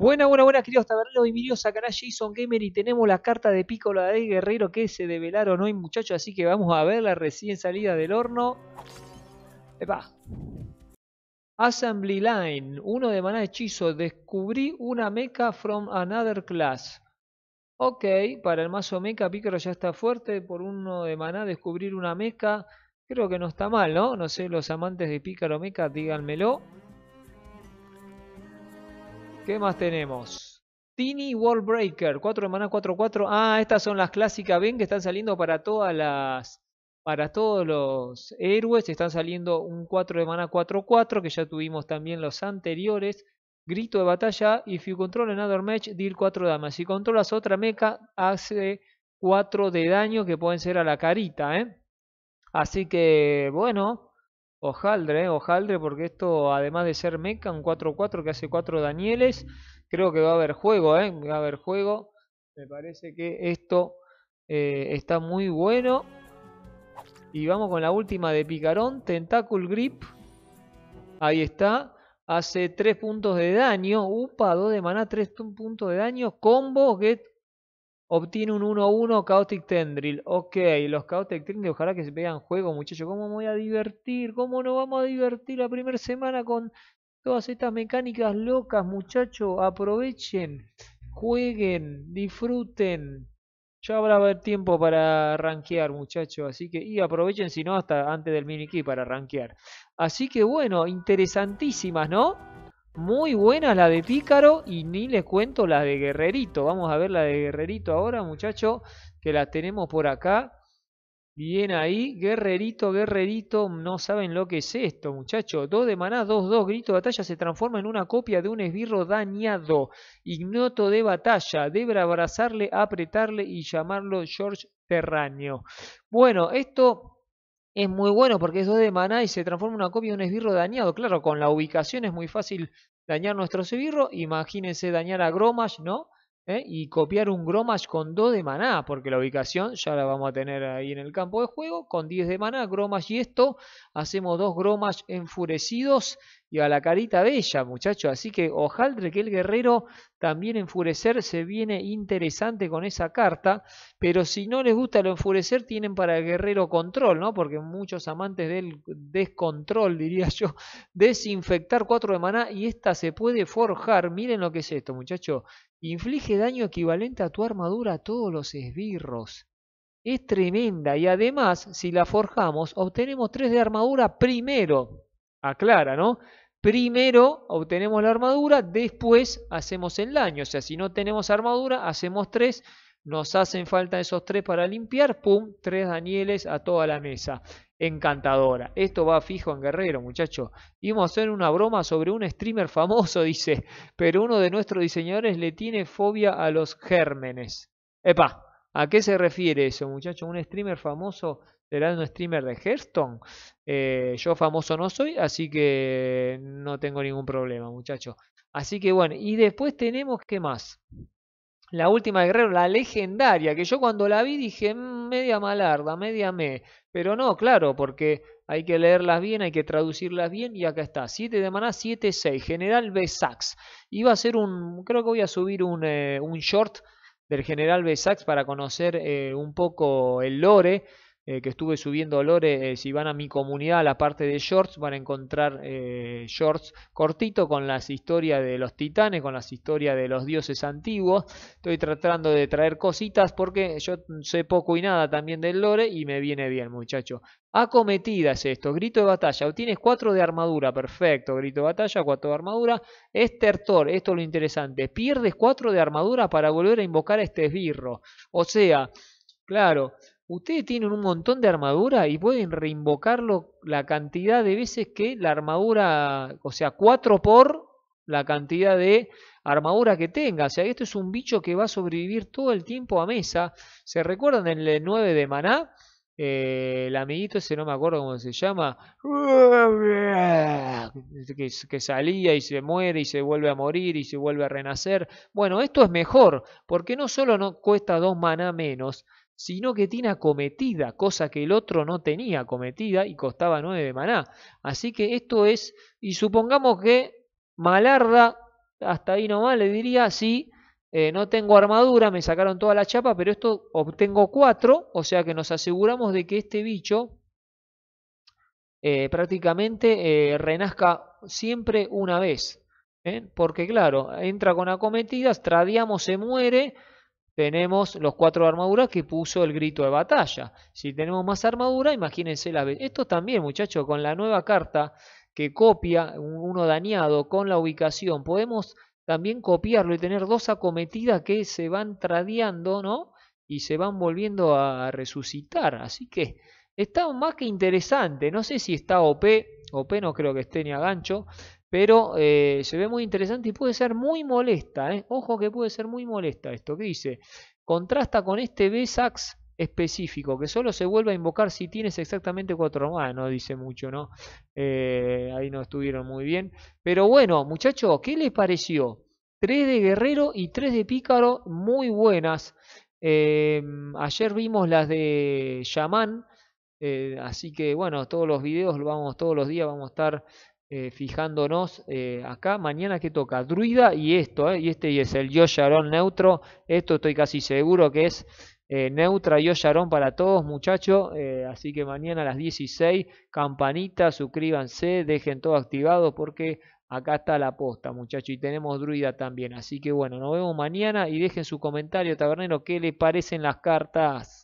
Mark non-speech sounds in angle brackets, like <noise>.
Buena, buena, buena, queridos taberneros. Bienvenidos acá a Jason Gamer y tenemos la carta de Piccolo de Guerrero que se develaron hoy, muchachos. Así que vamos a verla recién salida del horno. Epa. Assembly Line, uno de maná hechizo. Descubrí una mecha from another class. Ok, para el mazo mecha Piccolo ya está fuerte. Por uno de maná descubrir una mecha. Creo que no está mal, ¿no? No sé, los amantes de Piccolo meca, díganmelo. ¿Qué más tenemos? tiny Wallbreaker, 4 de maná 4-4. Ah, estas son las clásicas, ven que están saliendo para todas las para todos los héroes están saliendo un 4 de mana 4-4 que ya tuvimos también los anteriores. Grito de batalla, if you control another match, deal 4 damas. Si controlas otra mecha, hace 4 de daño que pueden ser a la carita. ¿eh? Así que, bueno, Ojaldre, eh, porque esto, además de ser meca, un 4-4 que hace 4 Danieles, creo que va a haber juego, eh, va a haber juego. Me parece que esto eh, está muy bueno. Y vamos con la última de Picarón, Tentacle Grip. Ahí está. Hace 3 puntos de daño. Upa, 2 de maná, 3 puntos de daño. Combo, Get Obtiene un 1-1 Chaotic Tendril. Ok, los Chaotic Tendril ojalá que se vean juego, muchachos. ¿Cómo me voy a divertir? ¿Cómo nos vamos a divertir la primera semana con todas estas mecánicas locas, muchachos? Aprovechen, jueguen, disfruten. Ya habrá haber tiempo para rankear, muchachos. Así que, y aprovechen, si no, hasta antes del mini key para rankear. Así que, bueno, interesantísimas, ¿no? Muy buena la de Pícaro y ni les cuento la de Guerrerito. Vamos a ver la de Guerrerito ahora, muchachos, que la tenemos por acá. Bien ahí, guerrerito, guerrerito, no saben lo que es esto, muchachos. Dos de maná, dos, dos, grito de batalla se transforma en una copia de un esbirro dañado. Ignoto de batalla, debe abrazarle, apretarle y llamarlo George Terráneo. Bueno, esto es muy bueno porque es 2 de maná y se transforma en una copia de un esbirro dañado. Claro, con la ubicación es muy fácil dañar nuestro cebirro, imagínense dañar a Gromash, ¿no? ¿eh? y copiar un Gromash con 2 de maná, porque la ubicación ya la vamos a tener ahí en el campo de juego, con 10 de maná, Gromash y esto, hacemos dos Gromash enfurecidos y a la carita bella, muchachos, así que ojalá que el guerrero también enfurecer se viene interesante con esa carta, pero si no les gusta lo enfurecer, tienen para el guerrero control, ¿no? Porque muchos amantes del descontrol, diría yo, <laughs> desinfectar 4 de maná y esta se puede forjar, miren lo que es esto, muchachos, Inflige daño equivalente a tu armadura a todos los esbirros. Es tremenda y además, si la forjamos, obtenemos 3 de armadura primero. Aclara, ¿no? Primero obtenemos la armadura, después hacemos el daño. O sea, si no tenemos armadura, hacemos 3 nos hacen falta esos tres para limpiar. ¡Pum! Tres Danieles a toda la mesa. Encantadora. Esto va fijo en Guerrero, muchachos. Íbamos a hacer una broma sobre un streamer famoso, <laughs> dice. Pero uno de nuestros diseñadores le tiene fobia a los gérmenes. ¡Epa! ¿A qué se refiere eso, muchachos? ¿Un streamer famoso será un streamer de Hearthstone? Eh, yo famoso no soy, así que no tengo ningún problema, muchachos. Así que bueno, y después tenemos, ¿qué más? la última de la legendaria, que yo cuando la vi dije mm, media malarda, media me. Pero no, claro, porque hay que leerlas bien, hay que traducirlas bien y acá está. 7 de maná, 7-6, General Besax. Iba a ser un, creo que voy a subir un, eh, un short del General Besax para conocer eh, un poco el lore eh, que estuve subiendo Lore, eh, si van a mi comunidad, a la parte de shorts, van a encontrar eh, shorts cortito con las historias de los titanes, con las historias de los dioses antiguos. Estoy tratando de traer cositas porque yo sé poco y nada también del Lore y me viene bien, muchacho. Acometidas esto, grito de batalla. tienes 4 de armadura, perfecto. Grito de batalla, 4 de armadura. Estertor, esto es lo interesante. Pierdes 4 de armadura para volver a invocar a este esbirro. O sea, claro, ustedes tienen un montón de armadura y pueden reinvocarlo la cantidad de veces que la armadura, o sea, 4 por la cantidad de armadura que tenga. O sea, esto es un bicho que va a sobrevivir todo el tiempo a mesa. ¿Se recuerdan en el 9 de maná? Eh, el amiguito ese no me acuerdo cómo se llama, que, salía y se muere y se vuelve a morir y se vuelve a renacer. Bueno, esto es mejor, porque no solo no cuesta dos maná menos, sino que tiene acometida, cosa que el otro no tenía acometida y costaba 9 de maná. Así que esto es, y supongamos que Malarda, hasta ahí nomás le diría, sí, eh, no tengo armadura, me sacaron toda la chapa, pero esto obtengo 4, o sea que nos aseguramos de que este bicho eh, prácticamente eh, renazca siempre una vez. Porque claro, entra con acometidas, tradiamos, se muere, tenemos los cuatro armaduras que puso el grito de batalla. Si tenemos más armadura, imagínense vez. Esto también, muchachos, con la nueva carta que copia uno dañado con la ubicación, podemos también copiarlo y tener dos acometidas que se van tradeando, ¿no? Y se van volviendo a resucitar. Así que está más que interesante. No sé si está OP, OP no creo que esté ni a gancho, pero eh, se ve muy interesante y puede ser muy molesta. ¿eh? Ojo que puede ser muy molesta esto que dice. Contrasta con este B-Sax específico, que solo se vuelve a invocar si tienes exactamente cuatro manos. no dice mucho, ¿no? Eh, ahí no estuvieron muy bien. Pero bueno, muchachos, ¿qué les pareció? Tres de guerrero y tres de pícaro, muy buenas. ayer vimos las de chamán, así que bueno, todos los videos, vamos, todos los días vamos a estar eh, fijándonos eh, acá, mañana que toca Druida y esto, eh, y este es el yosharon neutro, esto estoy casi seguro que es neutra yosharon para todos muchachos, así que mañana a las 16, campanita, suscríbanse, dejen todo activado porque acá está la posta muchachos y tenemos Druida también, así que bueno, nos vemos mañana y dejen su comentario tabernero, ¿qué le parecen las cartas?